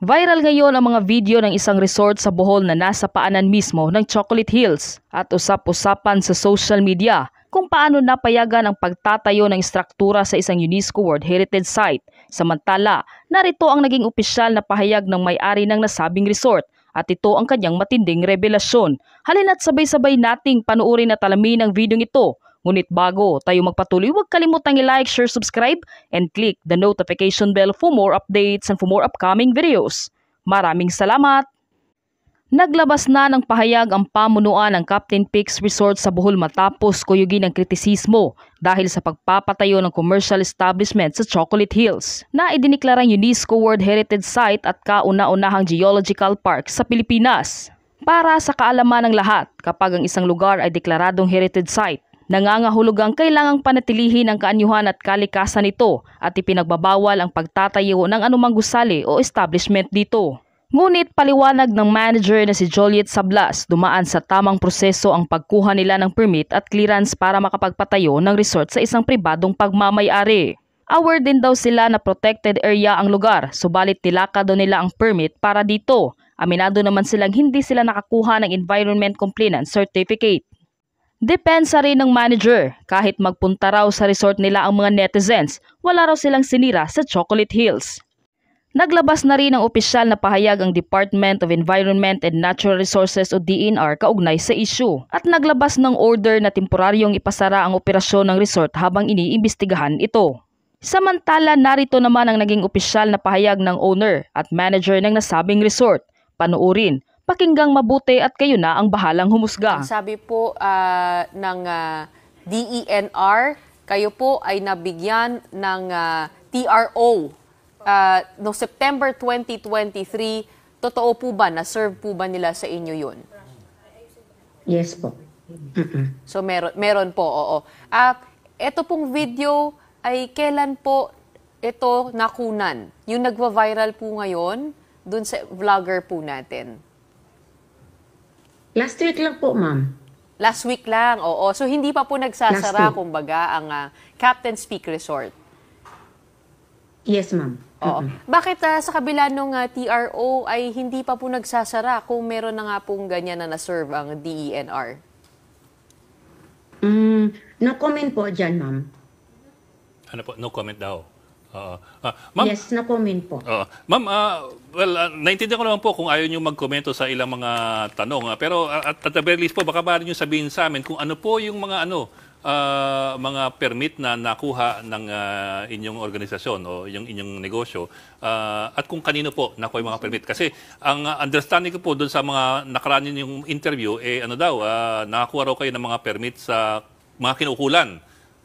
Viral ngayon ang mga video ng isang resort sa Bohol na nasa paanan mismo ng Chocolate Hills at usap-usapan sa social media kung paano napayagan ang pagtatayo ng istruktura sa isang UNESCO World Heritage Site. Samantala, narito ang naging opisyal na pahayag ng may-ari ng nasabing resort at ito ang kanyang matinding revelasyon. Halina't sabay-sabay nating panuorin at talamin ang video ito Ngunit bago tayo magpatuloy, huwag kalimutang i-like, share, subscribe, and click the notification bell for more updates and for more upcoming videos. Maraming salamat! Naglabas na ng pahayag ang pamunuan ng Captain Peaks Resort sa Bohol matapos kuyugin ang kritisismo dahil sa pagpapatayo ng commercial establishment sa Chocolate Hills na idiniklarang UNESCO World Heritage Site at kauna-unahang geological park sa Pilipinas. Para sa kaalaman ng lahat, kapag ang isang lugar ay deklaradong heritage site, Nangangahulugang kailangang panatilihin ang kaanyuhan at kalikasan nito at ipinagbabawal ang pagtatayo ng anumang gusali o establishment dito. Ngunit paliwanag ng manager na si Joliet Sablas, dumaan sa tamang proseso ang pagkuha nila ng permit at clearance para makapagpatayo ng resort sa isang pribadong pagmamayari. Aware din daw sila na protected area ang lugar, subalit tilaka daw nila ang permit para dito. Aminado naman silang hindi sila nakakuha ng Environment Compliance Certificate. Depensa rin ng manager, kahit magpunta raw sa resort nila ang mga netizens, wala raw silang sinira sa Chocolate Hills. Naglabas na rin ng opisyal na pahayag ang Department of Environment and Natural Resources o DENR kaugnay sa issue at naglabas ng order na temporaryong ipasara ang operasyon ng resort habang iniimbestigahan ito. Samantala narito naman ang naging opisyal na pahayag ng owner at manager ng nasabing resort. Panuorin pakinggang mabuti at kayo na ang bahalang humusga. Sabi po uh, ng uh, ah, DENR, kayo po ay nabigyan ng uh, ah, TRO uh, no September 2023. Totoo po ba na serve po ba nila sa inyo yun? Yes po. So meron meron po, oo. Ah, uh, ito pong video ay kailan po ito nakunan? Yung nagwa-viral po ngayon dun sa vlogger po natin. Last week lang po, ma'am. Last week lang, oo. So hindi pa po nagsasara, kumbaga, ang uh, ah, Captain's Peak Resort. Yes, ma'am. Oo. Mm-hmm. Bakit uh, sa kabila ng uh, ah, TRO ay hindi pa po nagsasara kung meron na nga pong ganyan na na-serve ang DENR? Mm, no comment po dyan, ma'am. Ano po? No comment daw? Oo. Ah, ma'am, yes, na-comment po. Oo. Ma'am, ah, well, ah, naintindihan ko naman po kung ayaw niyo magkomento sa ilang mga tanong. ah, pero ah, at, at the very least po, baka maaari niyo sabihin sa amin kung ano po yung mga ano, ah, mga permit na nakuha ng ah, inyong organisasyon o yung inyong negosyo ah, at kung kanino po nakuha yung mga permit. Kasi ang understanding ko po doon sa mga nakaraan yung interview, eh ano daw, ah, nakakuha raw kayo ng mga permit sa mga kinukulan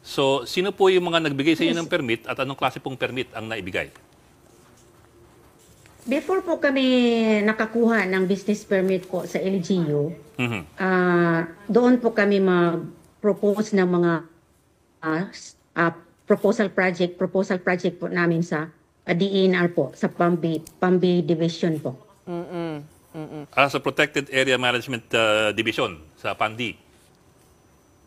So, sino po yung mga nagbigay sa inyo ng permit at anong klase pong permit ang naibigay? Before po kami nakakuha ng business permit po sa LGU, Mhm. ah, doon po kami mag-propose ng mga uh, s- ah, proposal project, proposal project po namin sa ah, DENR po, sa Pambi, Pambi Division po. Ah, sa Protected Area Management uh, Division sa PANDI.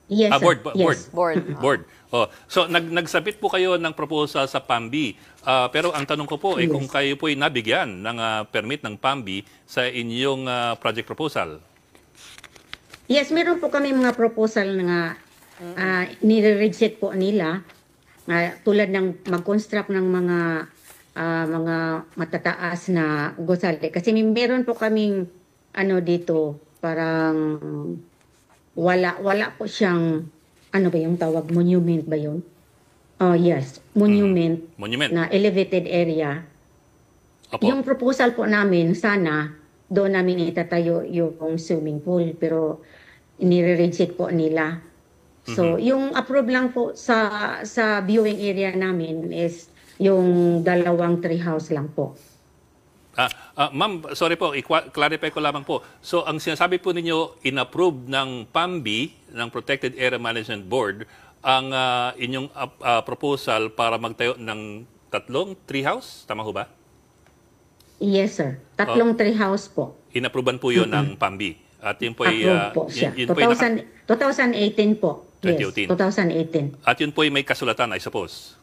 Yes, ah, board, yes. board, board, board. Oh, so nag nagsabit po kayo ng proposal sa PAMBI. Uh, ah, pero ang tanong ko po yes. eh kung kayo po ay nabigyan ng uh, permit ng PAMBI sa inyong uh, project proposal. Yes, meron po kami mga proposal na uh, nire-reject po nila uh, tulad ng mag-construct ng mga uh, mga matataas na gusali kasi meron po kaming ano dito parang wala, wala po siyang, ano ba yung tawag, monument ba yun? Oh, yes. Monument. Mm, monument. Na elevated area. Apo. Yung proposal po namin, sana, doon namin itatayo yung swimming pool. Pero, nire-reject po nila. So, mm-hmm. yung approve lang po sa sa viewing area namin is yung dalawang tree house lang po. Uh, uh, Ma'am, sorry po, i-clarify ko lamang po. So, ang sinasabi po ninyo, inapprove ng PAMBI, ng Protected Area Management Board, ang uh, inyong uh, uh, proposal para magtayo ng tatlong tree house? Tama ho ba? Yes, sir. Tatlong oh. tree house po. Inapruban po yon ng PAMBI. At yun po ay... Uh, po siya. Yun, po ay 2018 po. Yes, 2018. At yun po ay may kasulatan, I suppose.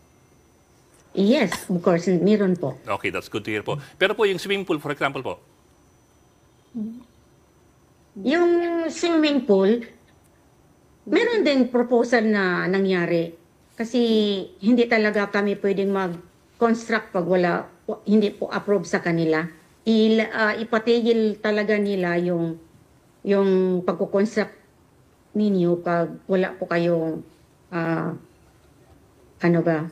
Yes, of course, meron po. Okay, that's good to hear po. Pero po yung swimming pool, for example po? Yung swimming pool, meron din proposal na nangyari. Kasi hindi talaga kami pwedeng mag-construct pag wala, hindi po approve sa kanila. I, uh, ah, ipatigil talaga nila yung yung pagko-construct ninyo pag wala po kayong uh, ano ba,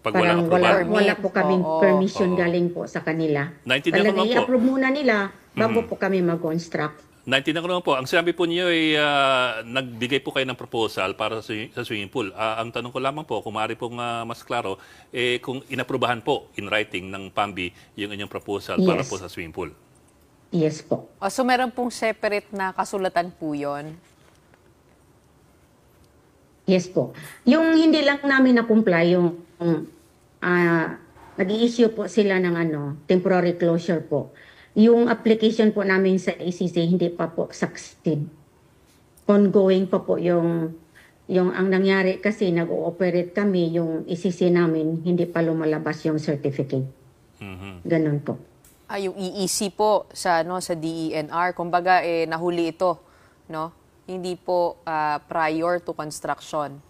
pag wala, wala, approval. wala po kami Oo. permission Oo. galing po sa kanila. Naintindihan ko Talaga, i-approve muna nila bago mm-hmm. po kami mag-construct. Naintindihan ko naman po. Ang sinabi po niyo ay ah, nagbigay po kayo ng proposal para sa, sa swimming pool. Ah, ang tanong ko lamang po, kung maaari pong ah, mas klaro, eh, kung inaprubahan po in writing ng PAMBI yung inyong proposal para po sa swimming pool. Yes po. O, so meron pong separate na kasulatan po yon Yes po. Yung hindi lang namin na-comply, yung uh, um, ah, nag issue po sila ng ano, temporary closure po. Yung application po namin sa ACC hindi pa po succeed. Ongoing pa po yung yung ang nangyari kasi nag-ooperate kami yung ECC namin hindi pa lumalabas yung certificate. mm Ganun po. Ah, yung EEC po sa no, sa DENR, kumbaga eh nahuli ito, no? hindi po uh, prior to construction.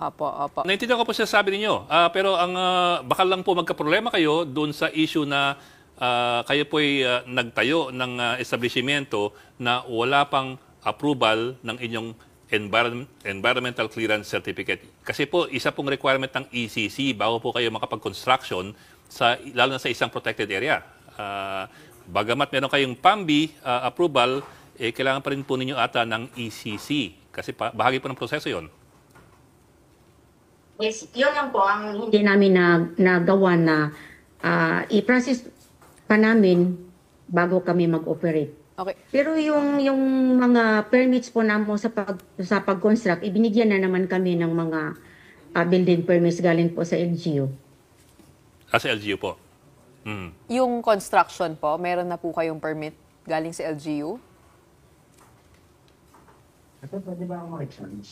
Opo, opo. Naintindihan ko po siya sabi ninyo. Uh, pero ang uh, ah, bakal lang po magkaproblema kayo doon sa issue na uh, kayo po ay uh, nagtayo ng uh, establishmento na wala pang approval ng inyong environment, environmental clearance certificate. Kasi po, isa pong requirement ng ECC bago po kayo makapag-construction sa, lalo na sa isang protected area. Uh, Bagamat meron kayong PAMBI uh, ah, approval, eh, kailangan pa rin po ninyo ata ng ECC kasi pa, bahagi po ng proseso yon. Yes, yun lang po ang hindi namin na, nagawa na uh, i-process pa namin bago kami mag-operate. Okay. Pero yung yung mga permits po namo sa pag sa pag-construct, ibinigyan na naman kami ng mga uh, building permits galing po sa LGU. Ah, sa LGU po. Mm. Yung construction po, meron na po kayong permit galing sa LGU? Ito, pwede ba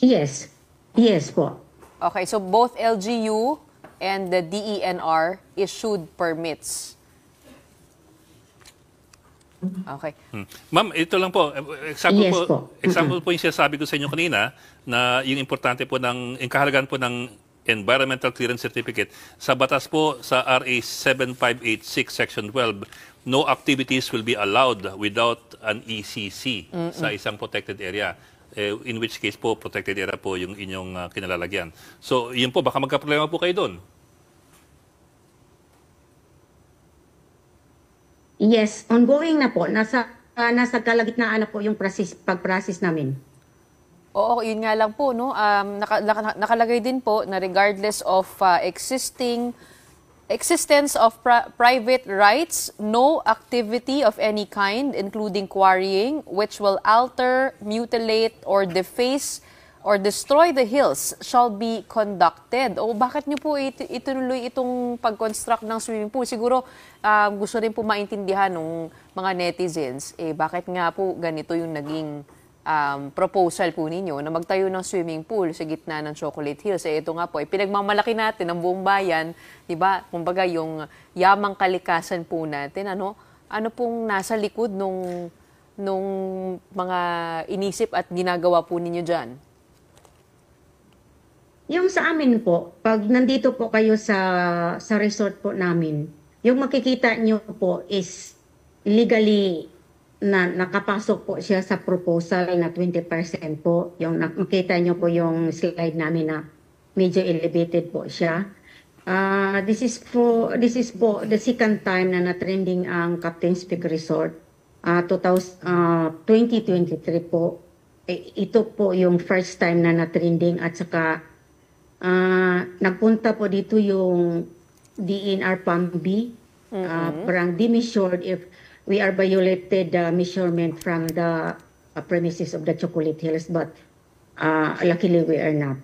Yes. Yes po. Okay, so both LGU and the DENR issued permits. Okay. Hmm. Ma'am, ito lang po. Example yes, po, po. Example mm-hmm. po yung sinasabi ko sa inyo kanina na yung importante po ng, yung kahalagan po ng Environmental Clearance Certificate. Sa batas po sa RA 7586 Section 12, no activities will be allowed without an ECC Mm-mm. sa isang protected area eh, in which case po protected area po yung inyong uh, kinalalagyan. So, yun po, baka magkaproblema po kayo doon. Yes, ongoing na po. Nasa, uh, nasa kalagitnaan na po yung process, pag namin. Oo, yun nga lang po, no? Um, naka, naka, nakalagay din po na regardless of uh, existing existence of pri- private rights, no activity of any kind, including quarrying, which will alter, mutilate, or deface or destroy the hills shall be conducted. O bakit niyo po it- ituloy itong pag-construct ng swimming pool? Siguro uh, gusto rin po maintindihan ng mga netizens, eh bakit nga po ganito yung naging um, proposal po ninyo na magtayo ng swimming pool sa gitna ng Chocolate Hills. Eh, ito nga po, eh, pinagmamalaki natin ang buong bayan, di ba? Kumbaga, yung yamang kalikasan po natin, ano, ano pong nasa likod nung, nung mga inisip at ginagawa po ninyo dyan? Yung sa amin po, pag nandito po kayo sa sa resort po namin, yung makikita nyo po is legally na nakapasok po siya sa proposal na 20% po. Yung nakita niyo po yung slide namin na medyo elevated po siya. Uh, this is po this is po the second time na na-trending ang Captain's Peak Resort. Uh, ah, 2023 ah, po. Eh, ito po yung first time na na-trending at saka uh, nagpunta po dito yung DNR Pambi mm-hmm. parang Dimishore if we are violated the uh, measurement from the uh, premises of the Chocolate Hills, but uh, luckily we are not.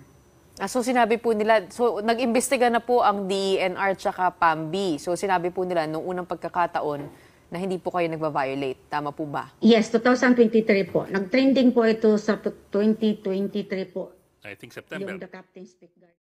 Ah, so sinabi po nila, so nag-imbestiga na po ang DNR e tsaka PAMB. So sinabi po nila noong unang pagkakataon na hindi po kayo nagva violate Tama po ba? Yes, 2023 po. Nag-trending po ito sa 2023 po. I think September. Yung the Captain's Pick Guard.